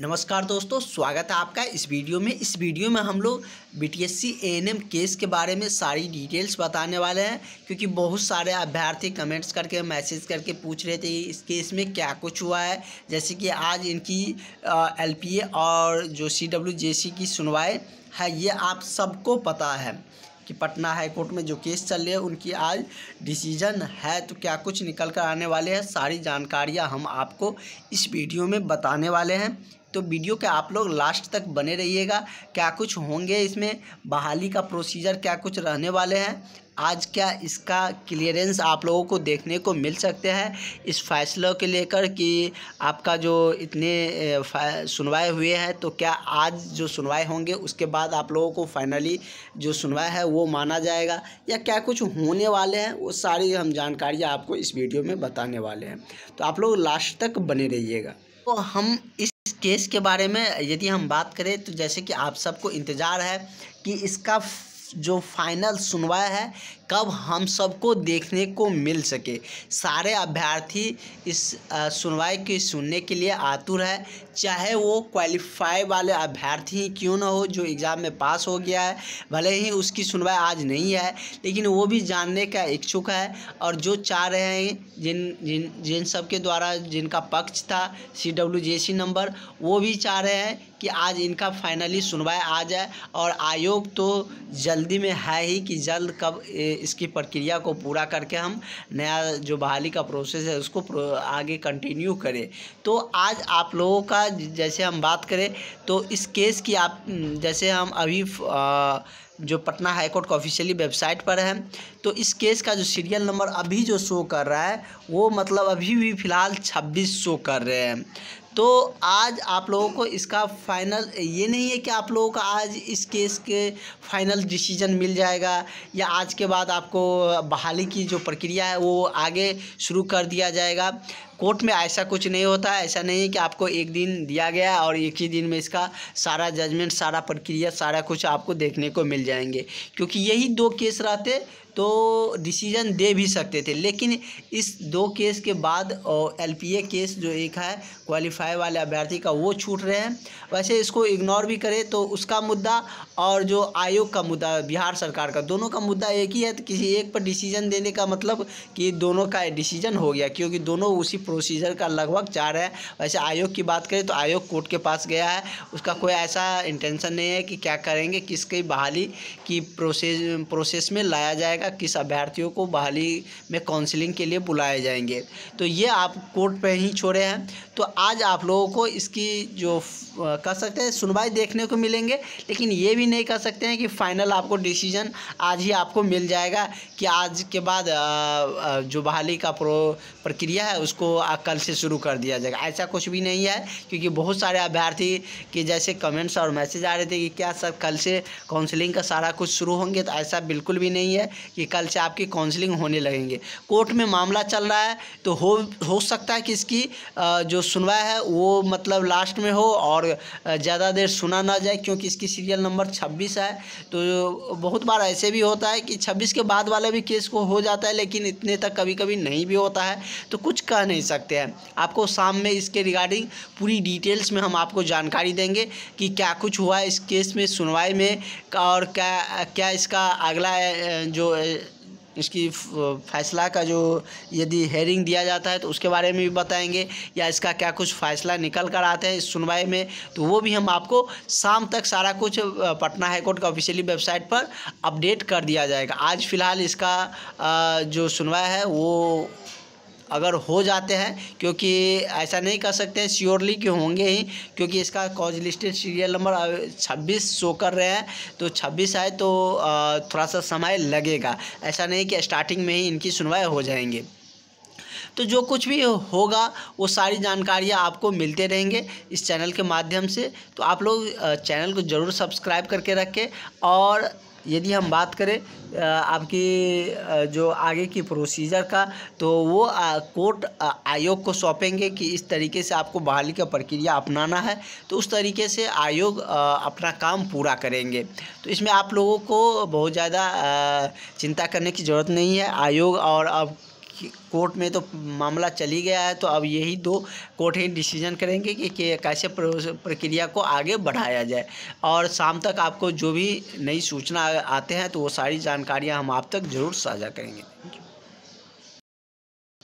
नमस्कार दोस्तों स्वागत है आपका इस वीडियो में इस वीडियो में हम लोग B T S C N case के बारे में सारी डिटेल्स बताने वाले हैं क्योंकि बहुत सारे अभ्यर्थी कमेंट्स करके मैसेज करके पूछ रहे थे कि इस केस में क्या कुछ हुआ है जैसे कि आज इनकी एल पी ए और जो सी डब्ल्यू जे सी की सुनवाई है ये आप सबको पता है कि पटना हाईकोर्ट में जो केस चल रहे हैं उनकी आज डिसीजन है तो क्या कुछ निकल कर आने वाले हैं सारी जानकारियाँ हम आपको इस वीडियो में बताने वाले हैं तो वीडियो के आप लोग लास्ट तक बने रहिएगा क्या कुछ होंगे इसमें बहाली का प्रोसीजर क्या कुछ रहने वाले हैं आज क्या इसका क्लियरेंस आप लोगों को देखने को मिल सकते हैं इस फैसले के लेकर कि आपका जो इतने सुनवाई हुए हैं तो क्या आज जो सुनवाई होंगे उसके बाद आप लोगों को फाइनली जो सुनवाई है वो माना जाएगा या क्या कुछ होने वाले हैं वो सारी हम जानकारियाँ आपको इस वीडियो में बताने वाले हैं तो आप लोग लास्ट तक बने रहिएगा तो हम इस केस के बारे में यदि हम बात करें तो जैसे कि आप सबको इंतज़ार है कि इसका जो फाइनल सुनवाया है कब हम सबको देखने को मिल सके सारे अभ्यर्थी इस सुनवाई की सुनने के लिए आतुर है चाहे वो क्वालिफाई वाले अभ्यर्थी ही क्यों ना हो जो एग्ज़ाम में पास हो गया है भले ही उसकी सुनवाई आज नहीं है लेकिन वो भी जानने का इच्छुक है और जो चाह रहे हैं जिन जिन जिन सब के द्वारा जिनका पक्ष था सी डब्ल्यू जे सी नंबर वो भी चाह रहे हैं कि आज इनका फाइनली सुनवाई आ जाए और आयोग तो जल्दी में है ही कि जल्द कब ए, इसकी प्रक्रिया को पूरा करके हम नया जो बहाली का प्रोसेस है उसको आगे कंटिन्यू करें तो आज आप लोगों का जैसे हम बात करें तो इस केस की आप जैसे हम अभी आ, जो पटना हाईकोर्ट का ऑफिशियली वेबसाइट पर है तो इस केस का जो सीरियल नंबर अभी जो शो कर रहा है वो मतलब अभी भी फ़िलहाल 26 शो कर रहे हैं तो आज आप लोगों को इसका फाइनल ये नहीं है कि आप लोगों का आज इस केस के फाइनल डिसीजन मिल जाएगा या आज के बाद आपको बहाली की जो प्रक्रिया है वो आगे शुरू कर दिया जाएगा कोर्ट में ऐसा कुछ नहीं होता ऐसा नहीं है कि आपको एक दिन दिया गया और एक ही दिन में इसका सारा जजमेंट सारा प्रक्रिया सारा कुछ आपको देखने को मिल जाएंगे क्योंकि यही दो केस रहते तो डिसीजन दे भी सकते थे लेकिन इस दो केस के बाद एल केस जो एक है क्वालिफाई वाले अभ्यर्थी का वो छूट रहे हैं वैसे इसको इग्नोर भी करें तो उसका मुद्दा और जो आयोग का मुद्दा बिहार सरकार का दोनों का मुद्दा एक ही है तो किसी एक पर डिसीजन देने का मतलब कि दोनों का डिसीजन हो गया क्योंकि दोनों उसी प्रोसीजर का लगभग चाह रहे हैं वैसे आयोग की बात करें तो आयोग कोर्ट के पास गया है उसका कोई ऐसा इंटेंशन नहीं है कि क्या करेंगे किसकी बहाली की प्रोसेस प्रोसेस में लाया जाएगा किस अभ्यर्थियों को बहाली में काउंसलिंग के लिए बुलाए जाएंगे तो ये आप कोर्ट पे ही छोड़े हैं तो आज आप लोगों को इसकी जो कह सकते हैं सुनवाई देखने को मिलेंगे लेकिन ये भी नहीं कह सकते हैं कि फाइनल आपको डिसीजन आज ही आपको मिल जाएगा कि आज के बाद जो बहाली का प्रो प्रक्रिया है उसको कल से शुरू कर दिया जाएगा ऐसा कुछ भी नहीं है क्योंकि बहुत सारे अभ्यर्थी के जैसे कमेंट्स और मैसेज आ रहे थे कि क्या सर कल से काउंसलिंग का सारा कुछ शुरू होंगे तो ऐसा बिल्कुल भी नहीं है कि कल से आपकी काउंसलिंग होने लगेंगे कोर्ट में मामला चल रहा है तो हो हो सकता है कि इसकी जो सुनवाई है वो मतलब लास्ट में हो और ज़्यादा देर सुना ना जाए क्योंकि इसकी सीरियल नंबर छब्बीस है तो बहुत बार ऐसे भी होता है कि छब्बीस के बाद वाले भी केस को हो जाता है लेकिन इतने तक कभी कभी नहीं भी होता है तो कुछ कह नहीं सकते हैं आपको शाम में इसके रिगार्डिंग पूरी डिटेल्स में हम आपको जानकारी देंगे कि क्या कुछ हुआ इस केस में सुनवाई में और क्या क्या इसका अगला जो इसकी फैसला का जो यदि हेयरिंग दिया जाता है तो उसके बारे में भी बताएंगे या इसका क्या कुछ फैसला निकल कर आते हैं इस सुनवाई में तो वो भी हम आपको शाम तक सारा कुछ पटना हाईकोर्ट का ऑफिशियली वेबसाइट पर अपडेट कर दिया जाएगा आज फ़िलहाल इसका जो सुनवाई है वो अगर हो जाते हैं क्योंकि ऐसा नहीं कर सकते हैं श्योरली कि होंगे ही क्योंकि इसका कॉज लिस्टेड सीरियल नंबर छब्बीस शो कर रहे हैं तो छब्बीस आए तो थोड़ा सा समय लगेगा ऐसा नहीं कि स्टार्टिंग में ही इनकी सुनवाई हो जाएंगे तो जो कुछ भी होगा वो सारी जानकारियाँ आपको मिलते रहेंगे इस चैनल के माध्यम से तो आप लोग चैनल को ज़रूर सब्सक्राइब करके रखें और यदि हम बात करें आपकी जो आगे की प्रोसीजर का तो वो कोर्ट आयोग को सौंपेंगे कि इस तरीके से आपको बहाली का प्रक्रिया अपनाना है तो उस तरीके से आयोग अपना काम पूरा करेंगे तो इसमें आप लोगों को बहुत ज़्यादा चिंता करने की ज़रूरत नहीं है आयोग और अब कोर्ट में तो मामला चली गया है तो अब यही दो कोर्ट ही डिसीजन करेंगे कि, कैसे प्रक्रिया को आगे बढ़ाया जाए और शाम तक आपको जो भी नई सूचना आते हैं तो वो सारी जानकारियाँ हम आप तक ज़रूर साझा करेंगे